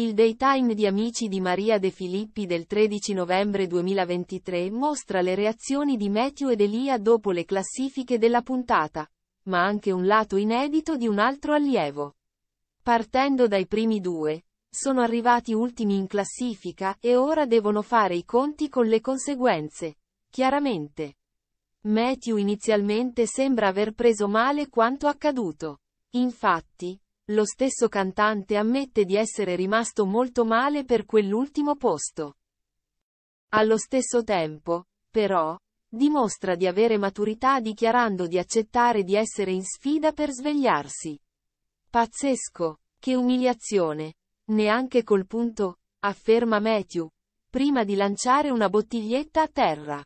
Il Daytime di Amici di Maria De Filippi del 13 novembre 2023 mostra le reazioni di Matthew ed Elia dopo le classifiche della puntata, ma anche un lato inedito di un altro allievo. Partendo dai primi due, sono arrivati ultimi in classifica e ora devono fare i conti con le conseguenze. Chiaramente. Matthew inizialmente sembra aver preso male quanto accaduto. Infatti, lo stesso cantante ammette di essere rimasto molto male per quell'ultimo posto. Allo stesso tempo, però, dimostra di avere maturità dichiarando di accettare di essere in sfida per svegliarsi. Pazzesco, che umiliazione. Neanche col punto, afferma Matthew, prima di lanciare una bottiglietta a terra.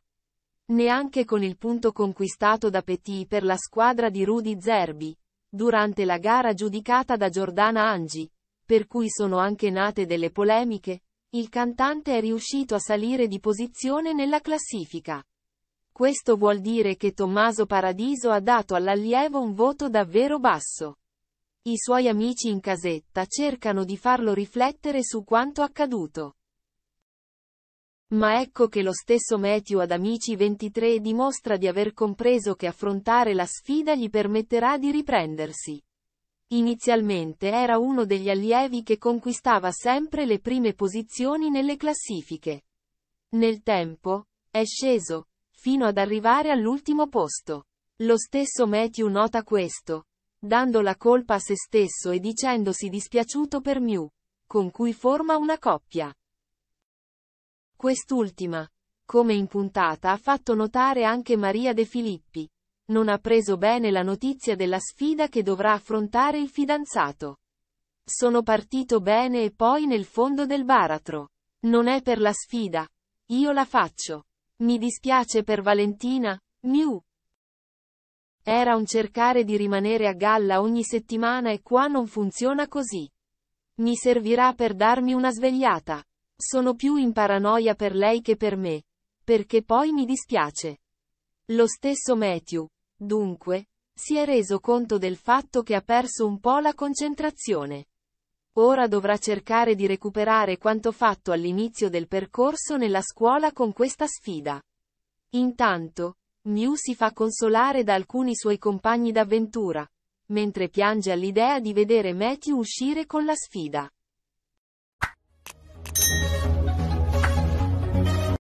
Neanche con il punto conquistato da Petit per la squadra di Rudy Zerbi, durante la gara giudicata da Giordana Angi, per cui sono anche nate delle polemiche, il cantante è riuscito a salire di posizione nella classifica. Questo vuol dire che Tommaso Paradiso ha dato all'allievo un voto davvero basso. I suoi amici in casetta cercano di farlo riflettere su quanto accaduto. Ma ecco che lo stesso Matthew ad Amici 23 dimostra di aver compreso che affrontare la sfida gli permetterà di riprendersi. Inizialmente era uno degli allievi che conquistava sempre le prime posizioni nelle classifiche. Nel tempo, è sceso, fino ad arrivare all'ultimo posto. Lo stesso Matthew nota questo, dando la colpa a se stesso e dicendosi dispiaciuto per Mew, con cui forma una coppia. Quest'ultima, come in puntata ha fatto notare anche Maria De Filippi, non ha preso bene la notizia della sfida che dovrà affrontare il fidanzato. Sono partito bene e poi nel fondo del baratro. Non è per la sfida. Io la faccio. Mi dispiace per Valentina, Miu. Era un cercare di rimanere a galla ogni settimana e qua non funziona così. Mi servirà per darmi una svegliata. Sono più in paranoia per lei che per me. Perché poi mi dispiace. Lo stesso Matthew, dunque, si è reso conto del fatto che ha perso un po' la concentrazione. Ora dovrà cercare di recuperare quanto fatto all'inizio del percorso nella scuola con questa sfida. Intanto, Mew si fa consolare da alcuni suoi compagni d'avventura, mentre piange all'idea di vedere Matthew uscire con la sfida. Thank you.